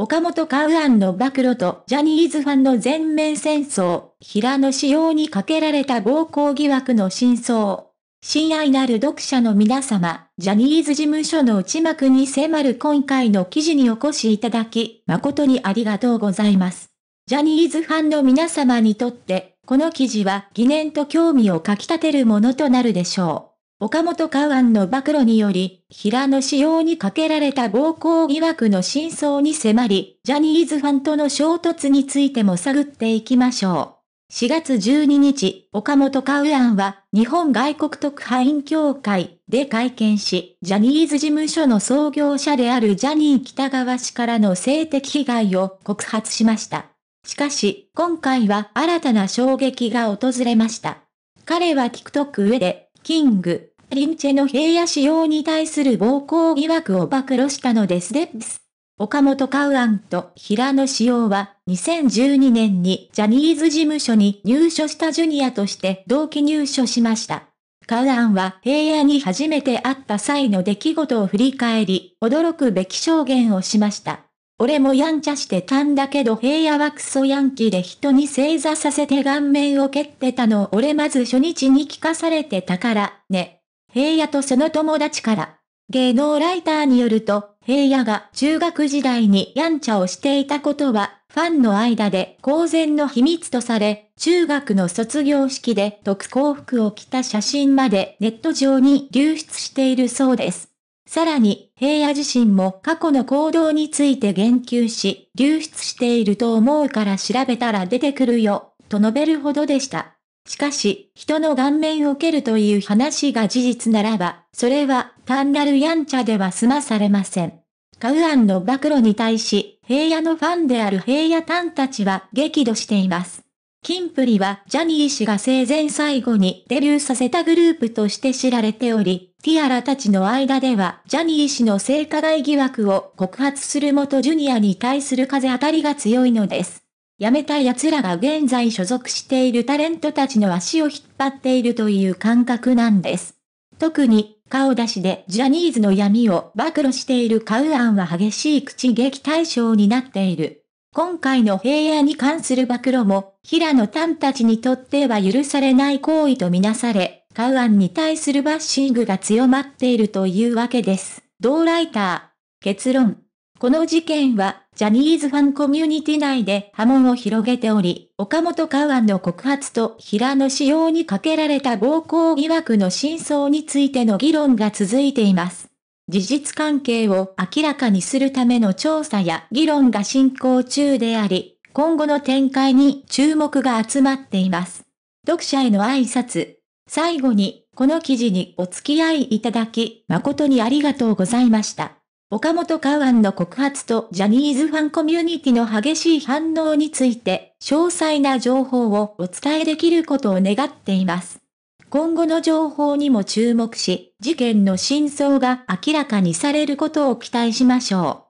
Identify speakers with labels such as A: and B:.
A: 岡本カウアンの暴露とジャニーズファンの全面戦争、平野仕様にかけられた暴行疑惑の真相。親愛なる読者の皆様、ジャニーズ事務所の内幕に迫る今回の記事にお越しいただき、誠にありがとうございます。ジャニーズファンの皆様にとって、この記事は疑念と興味をかき立てるものとなるでしょう。岡本カアンの暴露により、平野仕様にかけられた暴行疑惑の真相に迫り、ジャニーズファンとの衝突についても探っていきましょう。4月12日、岡本カウアンは、日本外国特派員協会で会見し、ジャニーズ事務所の創業者であるジャニー北川氏からの性的被害を告発しました。しかし、今回は新たな衝撃が訪れました。彼は TikTok 上で、キング、リンチェの平野仕様に対する暴行疑惑を暴露したのですデッス。岡本カウアンと平野仕様は2012年にジャニーズ事務所に入所したジュニアとして同期入所しました。カウアンは平野に初めて会った際の出来事を振り返り、驚くべき証言をしました。俺もやんちゃしてたんだけど平野はクソヤンキーで人に正座させて顔面を蹴ってたの俺まず初日に聞かされてたから、ね。平野とその友達から。芸能ライターによると、平野が中学時代にやんちゃをしていたことは、ファンの間で公然の秘密とされ、中学の卒業式で特攻服を着た写真までネット上に流出しているそうです。さらに、平野自身も過去の行動について言及し、流出していると思うから調べたら出てくるよ、と述べるほどでした。しかし、人の顔面を蹴るという話が事実ならば、それは単なるやんちゃでは済まされません。カウアンの暴露に対し、平野のファンである平野ンたちは激怒しています。キンプリはジャニー氏が生前最後にデビューさせたグループとして知られており、ティアラたちの間では、ジャニー氏の性加害疑惑を告発する元ジュニアに対する風当たりが強いのです。辞めた奴らが現在所属しているタレントたちの足を引っ張っているという感覚なんです。特に、顔出しでジャニーズの闇を暴露しているカウアンは激しい口撃対象になっている。今回の平野に関する暴露も、平野ンたちにとっては許されない行為とみなされ、カウアンに対するバッシングが強まっているというわけです。同ライター。結論。この事件は、ジャニーズファンコミュニティ内で波紋を広げており、岡本カウアンの告発と平野仕様にかけられた暴行疑惑の真相についての議論が続いています。事実関係を明らかにするための調査や議論が進行中であり、今後の展開に注目が集まっています。読者への挨拶、最後に、この記事にお付き合いいただき、誠にありがとうございました。岡本カウアンの告発とジャニーズファンコミュニティの激しい反応について、詳細な情報をお伝えできることを願っています。今後の情報にも注目し、事件の真相が明らかにされることを期待しましょう。